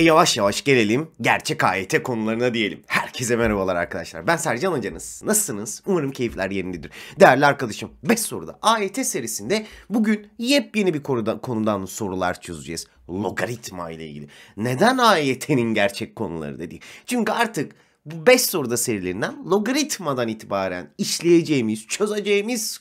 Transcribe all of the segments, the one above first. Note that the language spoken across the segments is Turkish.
E yavaş yavaş gelelim gerçek AYT e konularına diyelim. Herkese merhabalar arkadaşlar. Ben Sercan Hocanız. Nasılsınız? Umarım keyifler yerindedir. Değerli arkadaşım 5 soruda AYT e serisinde bugün yepyeni bir konudan, konudan sorular çözeceğiz. Logaritma ile ilgili. Neden AYT'nin e gerçek konuları dedik? Çünkü artık bu 5 soruda serilerinden logaritmadan itibaren işleyeceğimiz, çözeceğimiz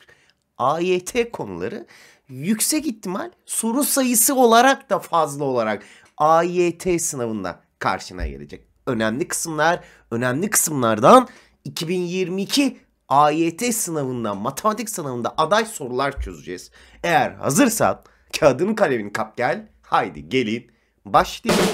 AYT konuları yüksek ihtimal soru sayısı olarak da fazla olarak AYT sınavında karşına gelecek. Önemli kısımlar, önemli kısımlardan 2022 AYT sınavında, matematik sınavında aday sorular çözeceğiz. Eğer hazırsan kağıdını kalemini kap gel. Haydi gelin başlayalım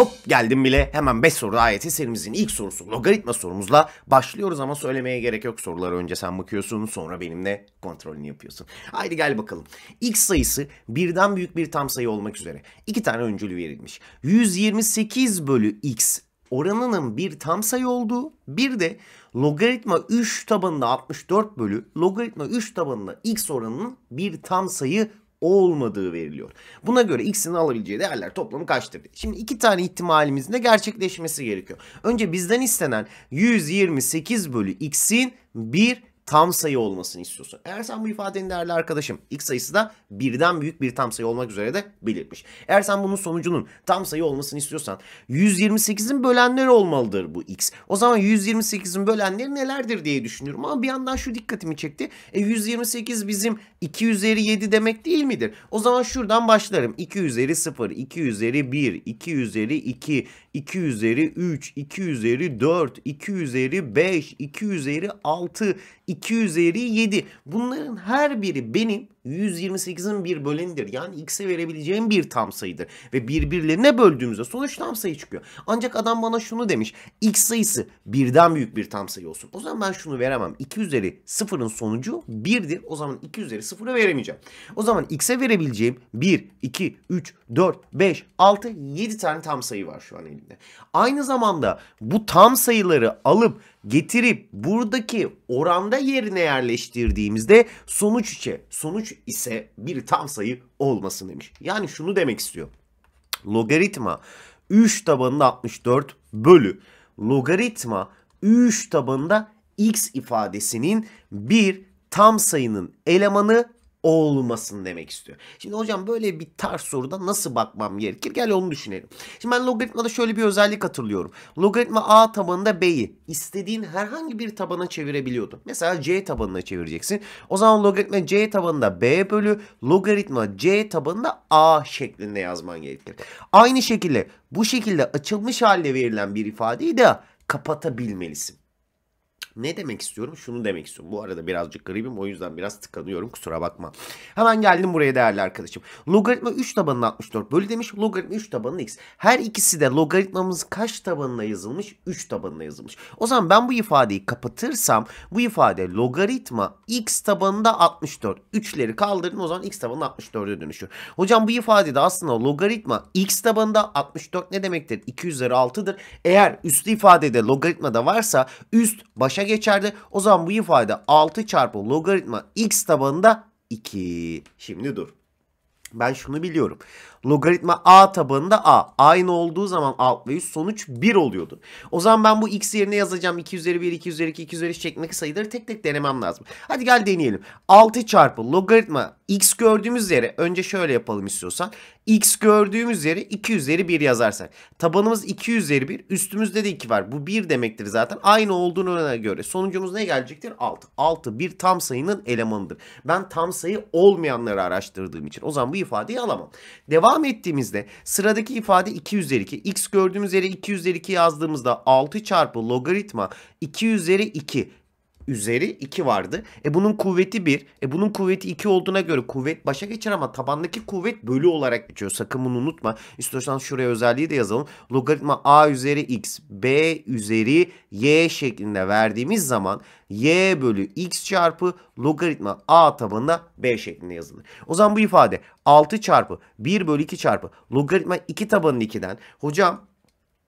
hop geldim bile hemen 5 soru ayeti serimizin ilk sorusu logaritma sorumuzla başlıyoruz ama söylemeye gerek yok soruları önce sen bakıyorsun sonra benimle kontrolünü yapıyorsun. Haydi gel bakalım. X sayısı birden büyük bir tam sayı olmak üzere iki tane öncülü verilmiş. 128 bölü X oranının bir tam sayı olduğu bir de logaritma 3 tabanında 64 bölü logaritma 3 tabanında x oranının bir tam sayı olmadığı veriliyor. Buna göre x'in alabileceği değerler toplamı kaçtır? Diye. Şimdi iki tane ihtimalimizin de gerçekleşmesi gerekiyor. Önce bizden istenen 128 bölü x'in 1 tam sayı olmasını istiyorsun. Eğer sen bu ifadenin değerli arkadaşım x sayısı da birden büyük bir tam sayı olmak üzere de belirtmiş. Eğer sen bunun sonucunun tam sayı olmasını istiyorsan 128'in bölenleri olmalıdır bu x. O zaman 128'in bölenleri nelerdir diye düşünüyorum ama bir yandan şu dikkatimi çekti. E 128 bizim 2 üzeri 7 demek değil midir? O zaman şuradan başlarım. 2 üzeri 0, 2 üzeri 1, 2 üzeri 2, 2 üzeri 3, 2 üzeri 4, 2 üzeri 5, 2 üzeri 6, 2 üzeri 7. Bunların her biri benim 128'in bir bölenidir. Yani x'e verebileceğim bir tam sayıdır. Ve birbirlerine böldüğümüzde sonuç tam sayı çıkıyor. Ancak adam bana şunu demiş. x sayısı birden büyük bir tam sayı olsun. O zaman ben şunu veremem. 2 üzeri 0'ın sonucu 1'dir. O zaman 2 üzeri 0'ı veremeyeceğim. O zaman x'e verebileceğim 1, 2, 3, 4, 5, 6, 7 tane tam sayı var şu an elimde. Aynı zamanda bu tam sayıları alıp getirip buradaki oranda yerine yerleştirdiğimizde sonuç içe sonuç ise bir tam sayı olmasın demiş. Yani şunu demek istiyor. Logaritma 3 tabanında 64 bölü logaritma 3 tabanında x ifadesinin bir tam sayının elemanı olmasın demek istiyor. Şimdi hocam böyle bir tarz soruda nasıl bakmam gerekir? Gel onu düşünelim. Şimdi ben logaritmada şöyle bir özellik hatırlıyorum. Logaritma a tabanında b'yi istediğin herhangi bir tabana çevirebiliyordun. Mesela c tabanına çevireceksin. O zaman logaritma c tabanında b bölü logaritma c tabanında a şeklinde yazman gerekir. Aynı şekilde bu şekilde açılmış halde verilen bir ifadeyi de kapatabilmelisin. Ne demek istiyorum? Şunu demek istiyorum. Bu arada birazcık gribim o yüzden biraz tıkanıyorum kusura bakma. Hemen geldim buraya değerli arkadaşım. Logaritma 3 tabanına 64 bölü demiş. Logaritma 3 tabanına x. Her ikisi de logaritmamız kaç tabanına yazılmış? 3 tabanına yazılmış. O zaman ben bu ifadeyi kapatırsam bu ifade logaritma x tabanında 64. 3'leri kaldırdın o zaman x tabanına 64'e dönüşüyor. Hocam bu ifadede aslında logaritma x tabanında 64 ne demektir? 2 üzeri 6'dır. Eğer üstü ifadede logaritma da varsa üst başa 5'e geçerdi. O zaman bu ifade 6 çarpı logaritma x tabanında 2. Şimdi dur. Ben şunu biliyorum. Logaritma a tabanında a. Aynı olduğu zaman alt ve üst sonuç 1 oluyordu. O zaman ben bu x yerine yazacağım. 2 üzeri 1, 2 üzeri 2, 2 üzeri 3 şeklindeki sayıları tek tek denemem lazım. Hadi gel deneyelim. 6 çarpı logaritma x gördüğümüz yere önce şöyle yapalım istiyorsan x gördüğümüz yere 2 üzeri 1 yazarsak. Tabanımız 2 üzeri 1. Üstümüzde de 2 var. Bu 1 demektir zaten. Aynı olduğuna göre. Sonucumuz ne gelecektir? 6. 6 bir tam sayının elemanıdır. Ben tam sayı olmayanları araştırdığım için. O zaman bu ifadeyi alamam. Devam ettiğimizde sıradaki ifade 2 üzeri 2. X gördüğümüz yere 2 üzeri 2 yazdığımızda 6 çarpı logaritma 2 üzeri 2 üzeri 2 vardı. E bunun kuvveti 1. E bunun kuvveti 2 olduğuna göre kuvvet başa geçer ama tabandaki kuvvet bölü olarak geçiyor. Sakın bunu unutma. İstiyorsan şuraya özelliği de yazalım. Logaritma a üzeri x, b üzeri y şeklinde verdiğimiz zaman y bölü x çarpı logaritma a tabanında b şeklinde yazılır. O zaman bu ifade 6 çarpı 1 bölü 2 çarpı logaritma 2 tabanın 2'den. Hocam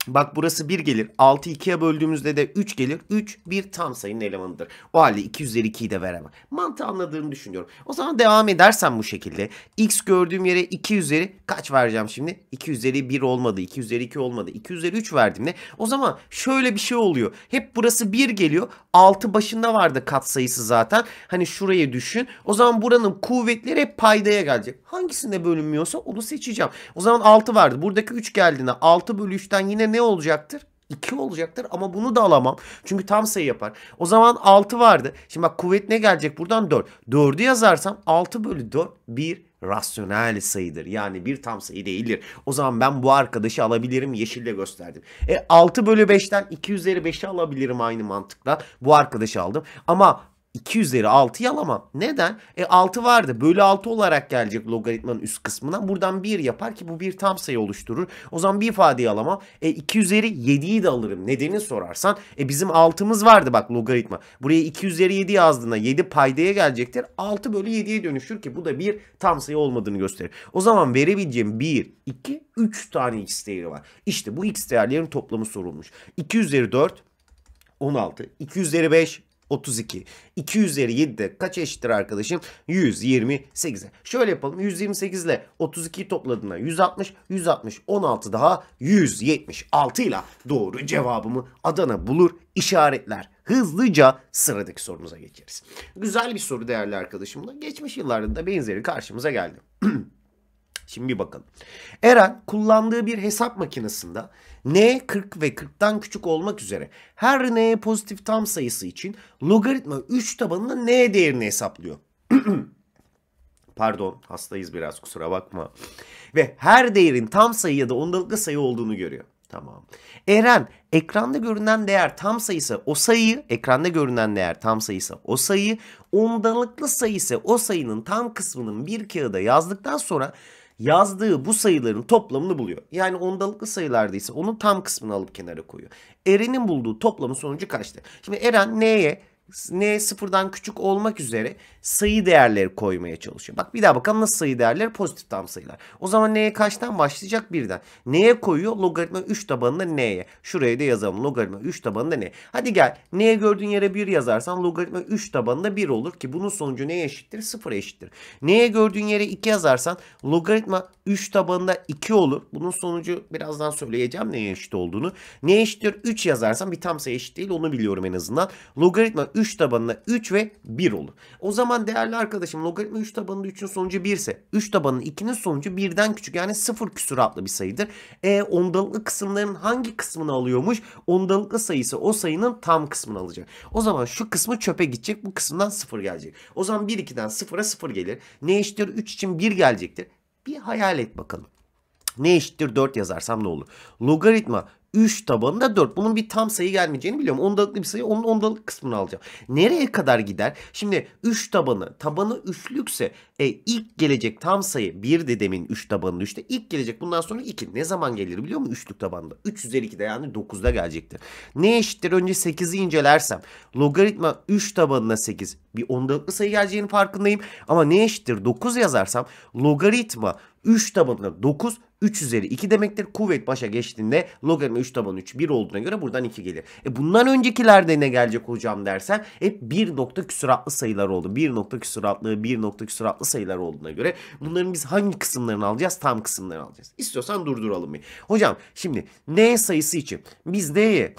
Bak burası 1 gelir. 6 2'ye böldüğümüzde de 3 gelir. 3 bir tam sayının elemanıdır. O halde 2 üzeri 2'yi de veremem. Mantığı anladığını düşünüyorum. O zaman devam edersem bu şekilde. X gördüğüm yere 2 üzeri kaç vereceğim şimdi? 2 üzeri 1 olmadı. 2 üzeri 2 olmadı. 2 üzeri 3 de. o zaman şöyle bir şey oluyor. Hep burası 1 geliyor. 6 başında vardı katsayısı zaten. Hani şurayı düşün. O zaman buranın kuvvetleri hep paydaya gelecek. Hangisinde bölünmüyorsa onu seçeceğim. O zaman 6 vardı. Buradaki 3 geldiğinde 6 bölü 3'ten yine ne olacaktır? 2 olacaktır ama bunu da alamam. Çünkü tam sayı yapar. O zaman 6 vardı. Şimdi bak kuvvet ne gelecek buradan 4. 4'ü yazarsam 6 bölü 4 1 rasyonel sayıdır. Yani bir tam sayı değildir. O zaman ben bu arkadaşı alabilirim. Yeşille gösterdim. E 6 bölü 5'ten 2 üzeri 5'i alabilirim aynı mantıkla. Bu arkadaşı aldım. Ama 2 üzeri 6'yı alamam. Neden? E 6 vardı. Bölü 6 olarak gelecek logaritmanın üst kısmına. Buradan 1 yapar ki bu bir tam sayı oluşturur. O zaman bir ifadeyi alamam. E 2 üzeri 7'yi de alırım. Nedenini sorarsan. E bizim 6'mız vardı bak logaritma. Buraya 2 üzeri 7 yazdığında 7 paydaya gelecektir. 6 bölü 7'ye dönüşür ki bu da bir tam sayı olmadığını gösterir. O zaman verebileceğim 1, 2, 3 tane x değeri var. İşte bu x değerlerin toplamı sorulmuş. 2 üzeri 4 16, 2 üzeri 5 32. 2 üzeri 7 de kaç eşittir arkadaşım? 128'e. Şöyle yapalım. 128 ile 32'yi topladığında 160, 160, 16 daha 176 ile doğru cevabımı Adana bulur işaretler. Hızlıca sıradaki sorumuza geçeriz. Güzel bir soru değerli arkadaşımla. Geçmiş yıllarda da benzeri karşımıza geldi. Şimdi bir bakalım. Eren kullandığı bir hesap makinesinde n 40 ve 40'tan küçük olmak üzere her n pozitif tam sayısı için logaritma 3 tabanında n değerini hesaplıyor. Pardon hastayız biraz kusura bakma. Ve her değerin tam sayı ya da ondalıklı sayı olduğunu görüyor. Tamam. Eren ekranda görünen değer tam sayısı o sayı, ekranda görünen değer tam sayısı o sayı, ondalıklı sayı ise o sayının tam kısmının bir kağıda yazdıktan sonra yazdığı bu sayıların toplamını buluyor. Yani ondalıklı sayılardaysa onun tam kısmını alıp kenara koyuyor. Eren'in bulduğu toplamın sonucu kaçtı? Şimdi Eren neye n sıfırdan küçük olmak üzere sayı değerleri koymaya çalışıyor. Bak bir daha bakalım nasıl sayı değerleri pozitif tam sayılar. O zaman n'ye kaçtan başlayacak birden. N'ye koyuyor logaritma 3 tabanında n'ye. Şuraya da yazalım logaritma 3 tabanında n. Hadi gel n'ye gördüğün yere 1 yazarsan logaritma 3 tabanında 1 olur ki bunun sonucu neye eşittir? 0 eşittir. N'ye gördüğün yere 2 yazarsan logaritma 3 tabanında 2 olur. Bunun sonucu birazdan söyleyeceğim neye eşit olduğunu. N'ye eşittir 3 yazarsan bir tam sayı eşit değil onu biliyorum en azından. Logaritma 3 3 tabanına 3 ve 1 olur. O zaman değerli arkadaşım logaritma 3 tabanında 3'ün sonucu 1 ise 3 tabanının 2'nin sonucu 1'den küçük yani 0 küsuratlı bir sayıdır. E ondalıklı kısımların hangi kısmını alıyormuş? Ondalıklı sayısı o sayının tam kısmını alacak. O zaman şu kısmı çöpe gidecek bu kısımdan 0 gelecek. O zaman 1 2'den 0'a 0 gelir. Ne eşittir 3 için 1 gelecektir. Bir hayal et bakalım. Ne eşittir 4 yazarsam ne olur? Logaritma 3 tabanında 4. Bunun bir tam sayı gelmeyeceğini biliyorum. Ondalıklı bir sayı onun ondalık kısmını alacağım. Nereye kadar gider? Şimdi 3 tabanı tabanı üçlükse e, ilk gelecek tam sayı 1 dedemin demin 3 tabanı 3'te. ilk gelecek bundan sonra 2. Ne zaman gelir biliyor musun? 3'lük tabanda. 3 üzeri 2'de yani 9'da gelecektir. Ne eşittir? Önce 8'i incelersem logaritma 3 tabanına 8 bir ondalıklı sayı geleceğinin farkındayım. Ama ne eşittir? 9 yazarsam logaritma 3 tabanına 9 3 üzeri 2 demektir. Kuvvet başa geçtiğinde logaritma 3 taban 3 1 olduğuna göre buradan 2 gelir. E bundan öncekilerde ne gelecek hocam dersen hep 1 nokta küsuratlı sayılar oldu. 1 nokta küsuratlı 1 nokta küsuratlı sayılar olduğuna göre bunların biz hangi kısımlarını alacağız? Tam kısımlarını alacağız. İstiyorsan durduralım bir. Hocam şimdi n sayısı için biz n'ye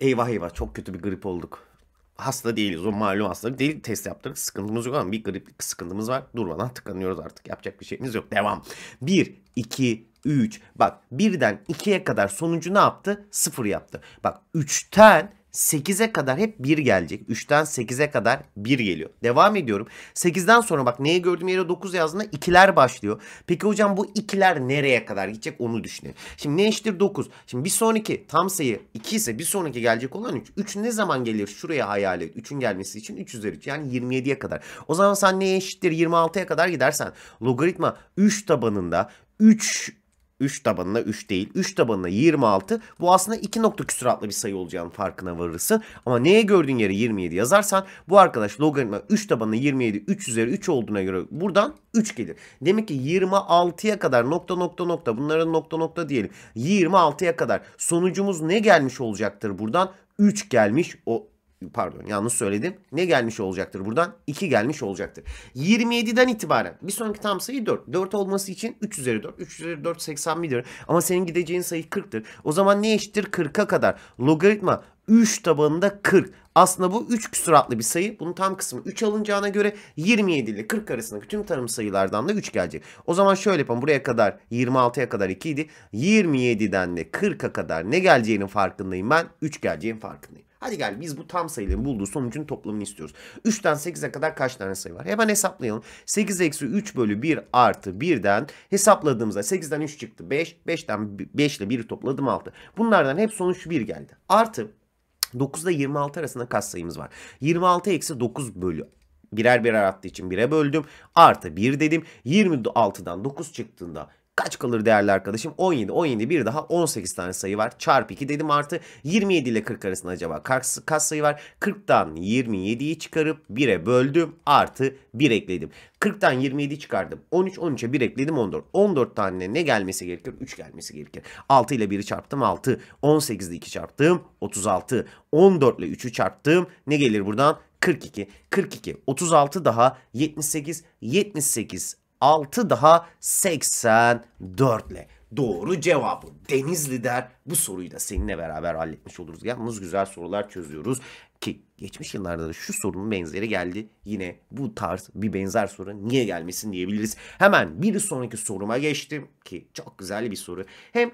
eyvah eyvah çok kötü bir grip olduk hasta değiliz. O malum hastalık değil. Test yaptırdık. Sıkıntımız yok ama bir griplik sıkıntımız var. Durmadan tıkanıyoruz artık. Yapacak bir şeyimiz yok. Devam. 1, 2, 3. Bak birden 2'ye kadar sonucu ne yaptı? 0 yaptı. Bak 3'ten 8'e kadar hep 1 gelecek. 3'ten 8'e kadar 1 geliyor. Devam ediyorum. 8'den sonra bak neye gördüğüm yere 9 yazdığında ikiler başlıyor. Peki hocam bu ikiler nereye kadar gidecek onu düşünelim. Şimdi ne eşittir 9? Şimdi bir sonraki tam sayı 2 ise bir sonraki gelecek olan 3. 3 ne zaman gelir? Şuraya hayal et. 3'ün gelmesi için 3 üzeri 3 yani 27'ye kadar. O zaman sen neye eşittir 26'ya kadar gidersen logaritma 3 tabanında 3 3 tabanına 3 değil. 3 tabanına 26. Bu aslında 2 nokta küsuratlı bir sayı olacağının farkına varırsın. Ama neye gördüğün yere 27 yazarsan bu arkadaş logaritma 3 tabanına 27 3 üzeri 3 olduğuna göre buradan 3 gelir. Demek ki 26'ya kadar nokta nokta nokta bunlara nokta nokta diyelim. 26'ya kadar sonucumuz ne gelmiş olacaktır buradan? 3 gelmiş o pardon yanlış söyledim. Ne gelmiş olacaktır buradan? 2 gelmiş olacaktır. 27'den itibaren bir sonraki tam sayı 4. 4 olması için 3 üzeri 4. 3 üzeri 4 81'dir. Ama senin gideceğin sayı 40'tır. O zaman ne eşittir 40'a kadar? Logaritma 3 tabanında 40. Aslında bu 3 küsuratlı bir sayı. Bunun tam kısmı 3 alınacağına göre 27 ile 40 arasındaki tüm tarım sayılardan da 3 gelecek. O zaman şöyle yapalım. Buraya kadar 26'ya kadar 2 idi. 27'den de 40'a kadar ne geleceğinin farkındayım ben. 3 geleceğinin farkındayım. Hadi gel biz bu tam sayıların bulduğu sonucun toplamını istiyoruz. 3'ten 8'e kadar kaç tane sayı var? Hemen hesaplayalım. 8 eksi 3 bölü 1 artı 1'den hesapladığımızda 8'den 3 çıktı 5. 5'ten 5 ile 1'i topladım 6. Bunlardan hep sonuç 1 geldi. Artı 9 ile 26 arasında kaç sayımız var? 26 eksi 9 bölü birer birer attığı için 1'e böldüm. Artı 1 dedim. 26'dan 9 çıktığında Kaç kalır değerli arkadaşım? 17, 17 bir daha 18 tane sayı var. Çarp 2 dedim artı 27 ile 40 arasında acaba kaç, kaç sayı var? 40'tan 27'yi çıkarıp 1'e böldüm artı 1 ekledim. 40'tan 27 çıkardım. 13, 13'e 1 ekledim 14. 14 tane ne gelmesi gerekir? 3 gelmesi gerekir. 6 ile 1'i çarptım 6. 18 ile 2 çarptım 36. 14 ile 3'ü çarptım. Ne gelir buradan? 42, 42, 36 daha 78, 78 6 daha 84 ile. Doğru cevabı Denizli der. Bu soruyu da seninle beraber halletmiş oluruz. Yalnız güzel sorular çözüyoruz ki geçmiş yıllarda da şu sorunun benzeri geldi. Yine bu tarz bir benzer soru niye gelmesin diyebiliriz. Hemen bir sonraki soruma geçtim ki çok güzel bir soru. Hem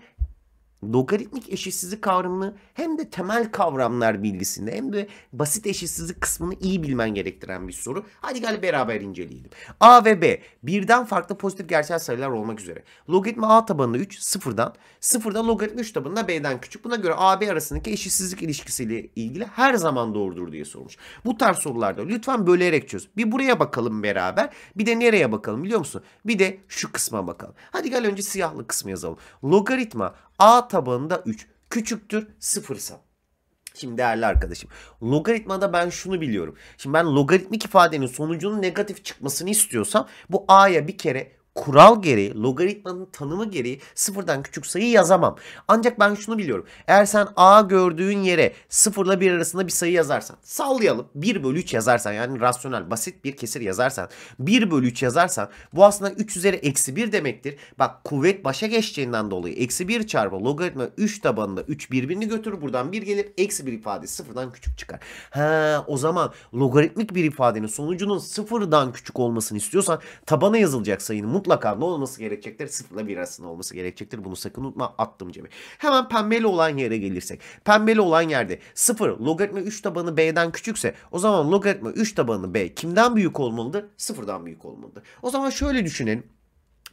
logaritmik eşitsizlik kavramını hem de temel kavramlar bilgisinde hem de basit eşitsizlik kısmını iyi bilmen gerektiren bir soru. Hadi gel beraber inceleyelim. A ve B birden farklı pozitif gerçel sayılar olmak üzere. Logaritma A tabanında 3 sıfırdan, sıfırdan logaritma 3 tabanında B'den küçük. Buna göre A B arasındaki eşitsizlik ilişkisiyle ilgili her zaman doğrudur diye sormuş. Bu tarz sorularda lütfen bölerek çöz. Bir buraya bakalım beraber. Bir de nereye bakalım biliyor musun? Bir de şu kısma bakalım. Hadi gel önce siyahlı kısmı yazalım. Logaritma A tabanında 3 küçüktür 0 sıfırsa. Şimdi değerli arkadaşım logaritmada ben şunu biliyorum. Şimdi ben logaritmik ifadenin sonucunun negatif çıkmasını istiyorsam bu a'ya bir kere kural gereği, logaritmanın tanımı gereği sıfırdan küçük sayı yazamam. Ancak ben şunu biliyorum. Eğer sen A gördüğün yere sıfırla bir arasında bir sayı yazarsan, sallayalım 1 bölü 3 yazarsan yani rasyonel basit bir kesir yazarsan, 1 bölü 3 yazarsan bu aslında 3 üzeri eksi 1 demektir. Bak kuvvet başa geçeceğinden dolayı eksi 1 çarpı logaritma 3 tabanında 3 birbirini götürür. Buradan 1 gelir. Eksi 1 ifadesi sıfırdan küçük çıkar. Ha o zaman logaritmik bir ifadenin sonucunun sıfırdan küçük olmasını istiyorsan tabana yazılacak sayının mutlaka mutlaka ne olması gerekecektir? Sıfırla bir arasında olması gerekecektir. Bunu sakın unutma attım cebe. Hemen pembeli olan yere gelirsek. Pembeli olan yerde 0 logaritma 3 tabanı b'den küçükse o zaman logaritma 3 tabanı b kimden büyük olmalıdır? Sıfırdan büyük olmalıdır. O zaman şöyle düşünelim.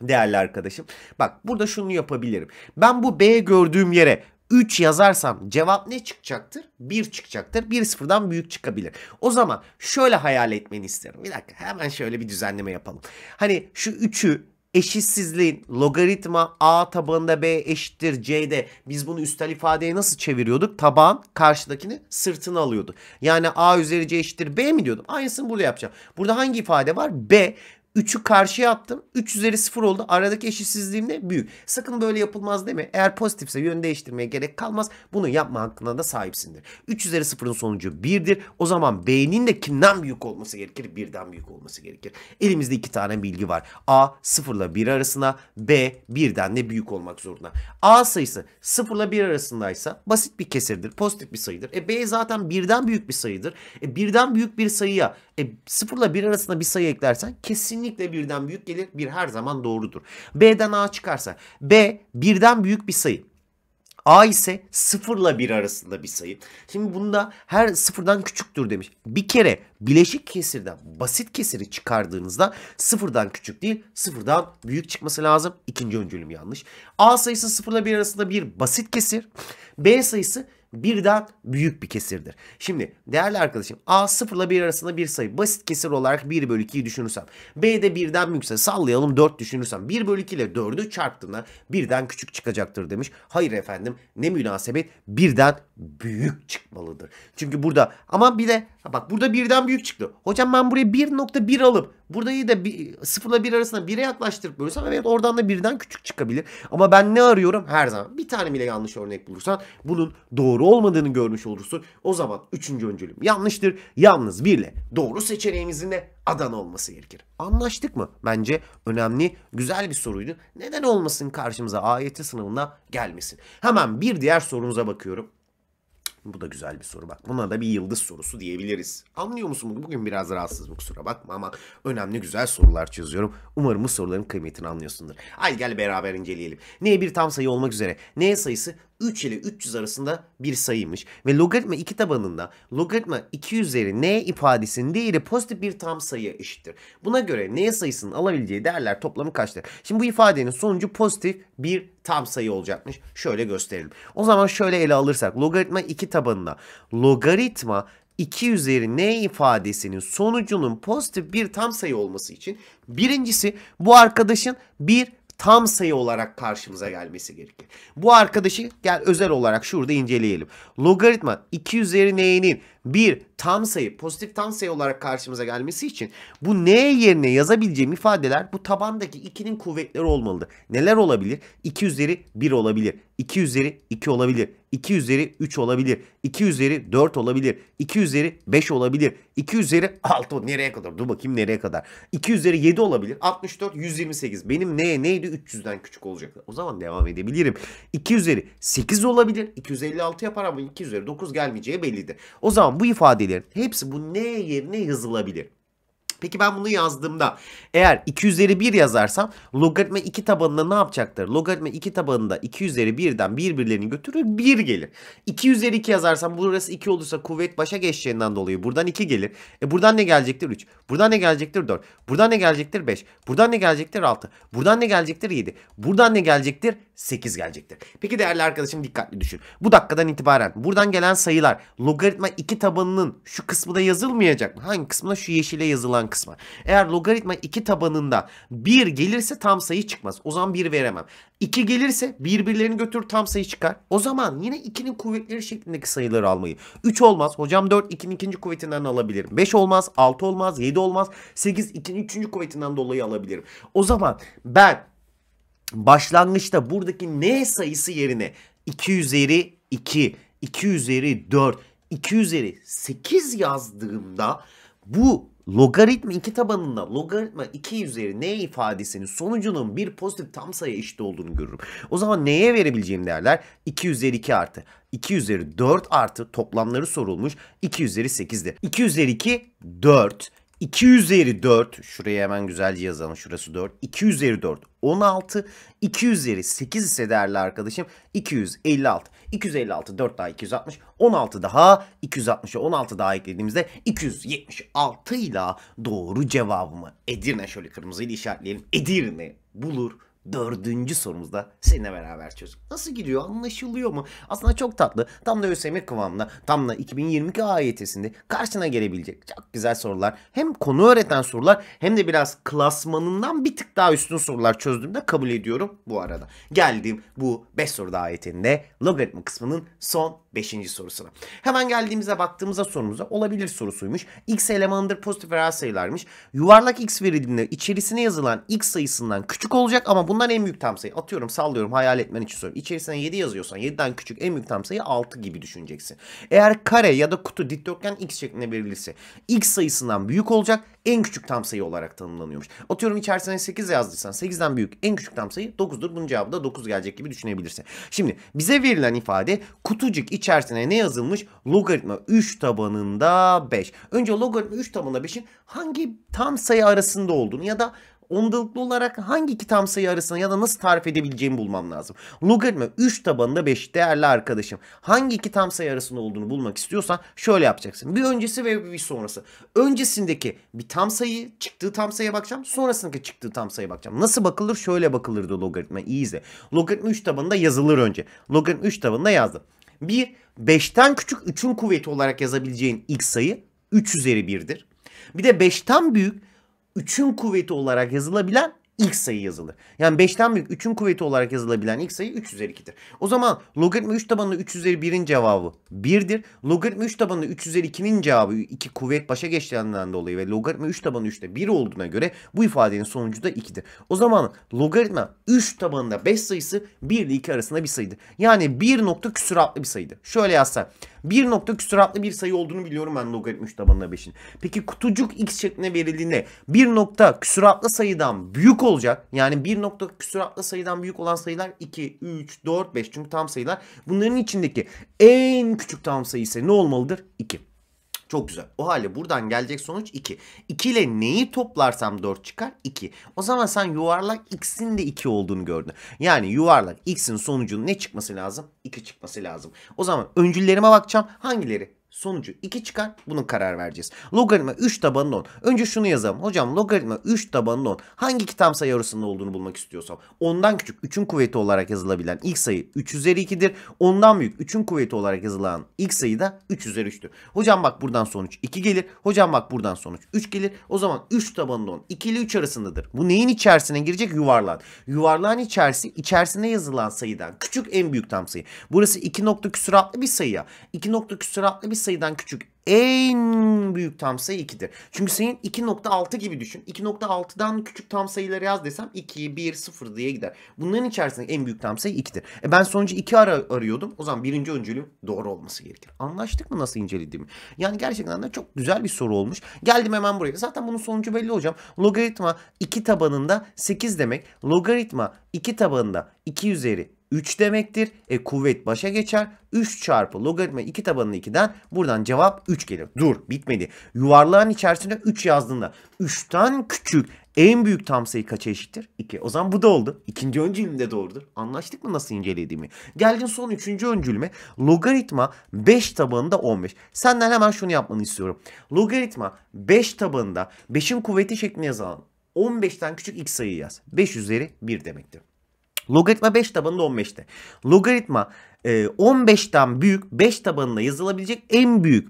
Değerli arkadaşım. Bak burada şunu yapabilirim. Ben bu B gördüğüm yere 3 yazarsam cevap ne çıkacaktır? 1 çıkacaktır. 1 sıfırdan büyük çıkabilir. O zaman şöyle hayal etmeni isterim. Bir dakika hemen şöyle bir düzenleme yapalım. Hani şu 3'ü eşitsizliğin logaritma a tabanında b eşittir c'de biz bunu üstel ifadeye nasıl çeviriyorduk? Taban karşıdakini sırtına alıyordu. Yani a üzeri c eşittir b mi diyordum? Aynısını burada yapacağım. Burada hangi ifade var? b 3'ü karşıya attım. 3 üzeri 0 oldu. Aradaki eşitsizliğim de büyük. Sakın böyle yapılmaz değil mi? Eğer pozitifse yön değiştirmeye gerek kalmaz. Bunu yapma hakkına da sahipsindir. 3 üzeri 0'ın sonucu 1'dir. O zaman B'nin de kimden büyük olması gerekir? 1'den büyük olması gerekir. Elimizde 2 tane bilgi var. A 0 ile 1 arasında. B 1'den de büyük olmak zorunda. A sayısı 0 ile 1 arasındaysa basit bir kesirdir. Pozitif bir sayıdır. E B zaten 1'den büyük bir sayıdır. E 1'den büyük bir sayıya e, 0 ile arasında bir sayı eklersen kesinlikle birden büyük gelir. bir her zaman doğrudur. B'den A çıkarsa B birden büyük bir sayı. A ise sıfırla bir arasında bir sayı. Şimdi bunda her sıfırdan küçüktür demiş. Bir kere bileşik kesirden basit kesiri çıkardığınızda sıfırdan küçük değil sıfırdan büyük çıkması lazım. İkinci öncülüm yanlış. A sayısı sıfırla bir arasında bir basit kesir. B sayısı birden büyük bir kesirdir. Şimdi değerli arkadaşım A 0 ile 1 arasında bir sayı basit kesir olarak 1 bölü 2'yi düşünürsem B de birden büyükse sallayalım 4 düşünürsem 1 bölü 2 ile 4'ü çarptığında birden küçük çıkacaktır demiş. Hayır efendim ne münasebet birden büyük çıkmalıdır. Çünkü burada ama bir de bak burada birden büyük çıktı. Hocam ben buraya 1.1 alıp Burayı da bir, sıfırla bir arasında bire yaklaştırıp bölsem evet oradan da birden küçük çıkabilir. Ama ben ne arıyorum? Her zaman bir tane bile yanlış örnek bulursan bunun doğru olmadığını görmüş olursun. O zaman üçüncü öncülüm yanlıştır. Yalnız birle doğru seçeneğimizin de Adana olması gerekir. Anlaştık mı? Bence önemli, güzel bir soruydu. Neden olmasın karşımıza AYT sınavına gelmesin? Hemen bir diğer sorumuza bakıyorum. Bu da güzel bir soru bak. Buna da bir yıldız sorusu diyebiliriz. Anlıyor musun Bugün biraz rahatsızım, kusura bakma ama önemli güzel sorular çözüyorum. Umarım bu soruların kıymetini anlıyorsundur. Haydi gel beraber inceleyelim. N bir tam sayı olmak üzere. N sayısı 3 ile 300 arasında bir sayıymış. Ve logaritma 2 tabanında logaritma 2 üzeri n ifadesinin değeri pozitif bir tam sayıya eşittir. Buna göre n sayısının alabileceği değerler toplamı kaçtır? Şimdi bu ifadenin sonucu pozitif bir tam sayı olacakmış. Şöyle gösterelim. O zaman şöyle ele alırsak logaritma 2 tabanında logaritma 2 üzeri n ifadesinin sonucunun pozitif bir tam sayı olması için birincisi bu arkadaşın bir tam sayı olarak karşımıza gelmesi gerekir. Bu arkadaşı gel özel olarak şurada inceleyelim. Logaritma 2 üzeri n'nin bir tam sayı pozitif tam sayı olarak karşımıza gelmesi için bu n yerine yazabileceğim ifadeler bu tabandaki 2'nin kuvvetleri olmalıdır. Neler olabilir? 2 üzeri 1 olabilir. 2 üzeri 2 olabilir. 2 üzeri 3 olabilir. 2 üzeri 4 olabilir. 2 üzeri 5 olabilir. 2 üzeri 6 nereye kadar? Dur bakayım nereye kadar. 2 üzeri 7 olabilir. 64 128. Benim ne neydi? 300'den küçük olacak. O zaman devam edebilirim. 2 üzeri 8 olabilir. 256 yapar ama 2 üzeri 9 gelmeyeceği bellidir. O zaman bu ifadelerin hepsi bu N yerine yazılabilir. Peki ben bunu yazdığımda eğer 2 üzeri 1 yazarsam logaritma 2 tabanında ne yapacaktır? Logaritma 2 tabanında 2 üzeri 1'den birbirlerini götürür 1 gelir. 2 üzeri 2 yazarsam burası 2 olursa kuvvet başa geçeceğinden dolayı buradan 2 gelir. E buradan ne gelecektir 3? Buradan ne gelecektir 4? Buradan ne gelecektir 5? Buradan ne gelecektir 6? Buradan ne gelecektir 7? Buradan ne gelecektir? 8 gelecektir. Peki değerli arkadaşım dikkatli düşün. Bu dakikadan itibaren buradan gelen sayılar logaritma 2 tabanının şu kısmına yazılmayacak mı? Hangi kısmına? Şu yeşile yazılan kısmı. Eğer logaritma 2 tabanında 1 gelirse tam sayı çıkmaz. O zaman 1 veremem. 2 gelirse birbirlerini götür tam sayı çıkar. O zaman yine 2'nin kuvvetleri şeklindeki sayıları almayı. 3 olmaz. Hocam 4 2'nin ikinci kuvvetinden alabilirim. 5 olmaz. 6 olmaz. 7 olmaz. 8 2'nin üçüncü kuvvetinden dolayı alabilirim. O zaman ben başlangıçta buradaki n sayısı yerine 2 üzeri 2, 2 üzeri 4, 2 üzeri 8 yazdığımda bu logaritma iki tabanında logaritma 2 üzeri ne ifadesinin sonucunun bir pozitif tam sayı eşit olduğunu görürüm. O zaman neye verebileceğim değerler 2 üzeri 2 artı 2 üzeri 4 artı toplamları sorulmuş 2 üzeri 8'dir. 2 üzeri 2 4 2 üzeri 4 şuraya hemen güzelce yazalım şurası 4 2 üzeri 4 16 2 üzeri 8 ise değerli arkadaşım 256 256 4 daha 260 16 daha 260'a 16 daha eklediğimizde 276 ile doğru cevabımı Edirne şöyle kırmızıyla işaretleyelim Edirne bulur dördüncü sorumuzda seninle beraber çözdük. Nasıl gidiyor anlaşılıyor mu? Aslında çok tatlı. Tam da ÖSYM kıvamında tam da 2022 AYT'sinde karşına gelebilecek çok güzel sorular. Hem konu öğreten sorular hem de biraz klasmanından bir tık daha üstün sorular çözdüğümde kabul ediyorum bu arada. Geldim bu 5 soruda AYT'nin de logaritma kısmının son 5. sorusuna. Hemen geldiğimize baktığımızda sorumuza olabilir sorusuymuş. X elemandır pozitif reel sayılarmış. Yuvarlak X verildiğinde içerisine yazılan X sayısından küçük olacak ama bundan en büyük tam sayı. Atıyorum sallıyorum hayal etmen için soruyorum. İçerisine 7 yazıyorsan 7'den küçük en büyük tam sayı 6 gibi düşüneceksin. Eğer kare ya da kutu dikdörtgen X şeklinde verilirse X sayısından büyük olacak en küçük tam sayı olarak tanımlanıyormuş. Atıyorum içerisine 8 yazdıysan 8'den büyük en küçük tam sayı 9'dur. Bunun cevabı da 9 gelecek gibi düşünebilirsin. Şimdi bize verilen ifade kutucuk içerisine ne yazılmış? Logaritma 3 tabanında 5. Önce logaritma 3 tabanında 5'in hangi tam sayı arasında olduğunu ya da ondalıklı olarak hangi iki tam sayı arasında ya da nasıl tarif edebileceğimi bulmam lazım. Logaritma 3 tabanında 5 değerli arkadaşım. Hangi iki tam sayı arasında olduğunu bulmak istiyorsan şöyle yapacaksın. Bir öncesi ve bir sonrası. Öncesindeki bir tam sayı çıktığı tam sayıya bakacağım. Sonrasındaki çıktığı tam sayıya bakacağım. Nasıl bakılır? Şöyle bakılırdı logaritma. İyi izle. Logaritma 3 tabanında yazılır önce. Logaritma 3 tabanında yazdım. Bir 5'ten küçük 3'ün kuvveti olarak yazabileceğin ilk sayı 3 üzeri 1'dir. Bir de 5'ten büyük 3'ün kuvveti olarak yazılabilen ilk sayı yazılır. Yani 5'ten büyük 3'ün kuvveti olarak yazılabilen ilk sayı 3 üzeri 2'dir. O zaman logaritma 3 tabanlı 3 üzeri 1'in cevabı 1'dir. Logaritma 3 tabanlı 3 üzeri 2'nin cevabı 2 kuvvet başa geçtiğinden dolayı ve logaritma 3 tabanı 3'te 1 olduğuna göre bu ifadenin sonucu da 2'dir. O zaman logaritma 3 tabanında 5 sayısı 1 ile 2 arasında bir sayıdır. Yani 1 nokta küsuratlı bir sayıdır. Şöyle yazsa 1 nokta küsuratlı bir sayı olduğunu biliyorum ben logaritma 3 tabanına 5'in. Peki kutucuk x şeklinde verildiğinde 1 nokta küsuratlı sayıdan büyük olacak. Yani 1 nokta küsuratlı sayıdan büyük olan sayılar 2, 3, 4, 5 çünkü tam sayılar. Bunların içindeki en küçük tam sayı ise ne olmalıdır? 2. Çok güzel. O halde buradan gelecek sonuç 2. 2 ile neyi toplarsam 4 çıkar? 2. O zaman sen yuvarlak x'in de 2 olduğunu gördün. Yani yuvarlak x'in sonucunun ne çıkması lazım? 2 çıkması lazım. O zaman öncüllerime bakacağım. Hangileri? Sonucu 2 çıkar. Bunun karar vereceğiz. Logaritma 3 tabanı 10. Önce şunu yazalım. Hocam logaritma 3 tabanı 10. Hangi iki tam sayı arasında olduğunu bulmak istiyorsam. Ondan küçük 3'ün kuvveti olarak yazılabilen ilk sayı 3 üzeri 2'dir. Ondan büyük 3'ün kuvveti olarak yazılan ilk sayı da 3 üzeri 3'tür. Hocam bak buradan sonuç 2 gelir. Hocam bak buradan sonuç 3 gelir. O zaman 3 tabanı 10. 2 ile 3 arasındadır. Bu neyin içerisine girecek? Yuvarlan. Yuvarlağın içerisi içerisine yazılan sayıdan küçük en büyük tam sayı. Burası 2 nokta küsuratlı bir sayı. 2 nokta küsuratlı bir sayı sayıdan küçük en büyük tam sayı 2'dir. Çünkü senin 2.6 gibi düşün. 2.6'dan küçük tam sayıları yaz desem 2, 1, 0 diye gider. Bunların içerisinde en büyük tam sayı 2'dir. E ben sonucu 2 ara arıyordum. O zaman birinci öncülüm doğru olması gerekir. Anlaştık mı nasıl incelediğimi? Yani gerçekten de çok güzel bir soru olmuş. Geldim hemen buraya. Zaten bunun sonucu belli hocam. Logaritma 2 tabanında 8 demek. Logaritma 2 tabanında 2 üzeri 3 demektir. E kuvvet başa geçer. 3 çarpı logaritma 2 tabanını 2'den buradan cevap 3 gelir. Dur bitmedi. Yuvarlağın içerisine 3 yazdığında 3'ten küçük en büyük tam sayı kaça eşittir? 2. O zaman bu da oldu. İkinci de doğrudur. Anlaştık mı nasıl incelediğimi? Geldin son üçüncü öncülüme. Logaritma 5 tabanında 15. Senden hemen şunu yapmanı istiyorum. Logaritma 5 tabanında 5'in kuvveti şeklinde yazan 15'ten küçük x sayıyı yaz. 5 üzeri 1 demektir. Logaritma 5 tabanında 15'te. Logaritma 15'ten e, büyük 5 tabanında yazılabilecek en büyük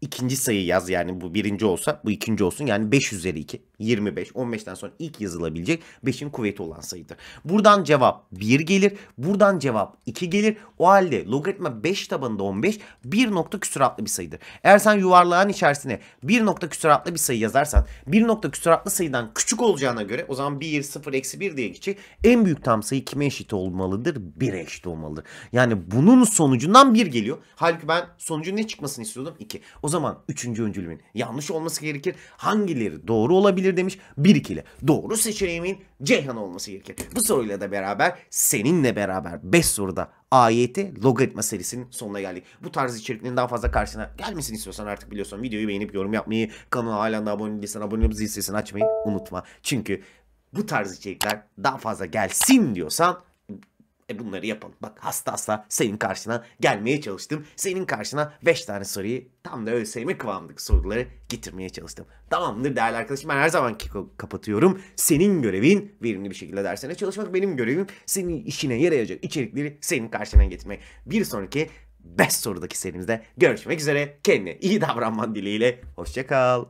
ikinci sayı yaz yani bu birinci olsa bu ikinci olsun yani 5 üzeri 2. 25, 15'ten sonra ilk yazılabilecek 5'in kuvveti olan sayıdır. Buradan cevap 1 gelir. Buradan cevap 2 gelir. O halde logaritma 5 tabanında 15 1 nokta küsuratlı bir sayıdır. Eğer sen yuvarlağın içerisine 1 nokta küsuratlı bir sayı yazarsan 1 nokta küsuratlı sayıdan küçük olacağına göre o zaman 1, 0, eksi 1 diye gidecek. En büyük tam sayı kime eşit olmalıdır? 1'e eşit olmalıdır. Yani bunun sonucundan 1 geliyor. Halbuki ben sonucu ne çıkmasını istiyordum? 2. O zaman 3. öncülümün yanlış olması gerekir. Hangileri doğru olabilir? olabilir demiş. Bir ikili. Doğru seçeneğimin Ceyhan olması gerekir. Bu soruyla da beraber seninle beraber 5 soruda AYT logaritma serisinin sonuna geldik. Bu tarz içeriklerin daha fazla karşına gelmesini istiyorsan artık biliyorsun videoyu beğenip yorum yapmayı, kanala hala da abone değilsen abone ol zil sesini açmayı unutma. Çünkü bu tarz içerikler daha fazla gelsin diyorsan e bunları yapalım. Bak hasta hasta senin karşına gelmeye çalıştım. Senin karşına 5 tane soruyu tam da ÖSYM kıvamındaki soruları getirmeye çalıştım. Tamamdır değerli arkadaşım ben her zaman kapatıyorum. Senin görevin verimli bir şekilde dersine çalışmak. Benim görevim senin işine yarayacak içerikleri senin karşına getirmek. Bir sonraki 5 sorudaki serimizde görüşmek üzere. Kendine iyi davranman dileğiyle. Hoşçakal.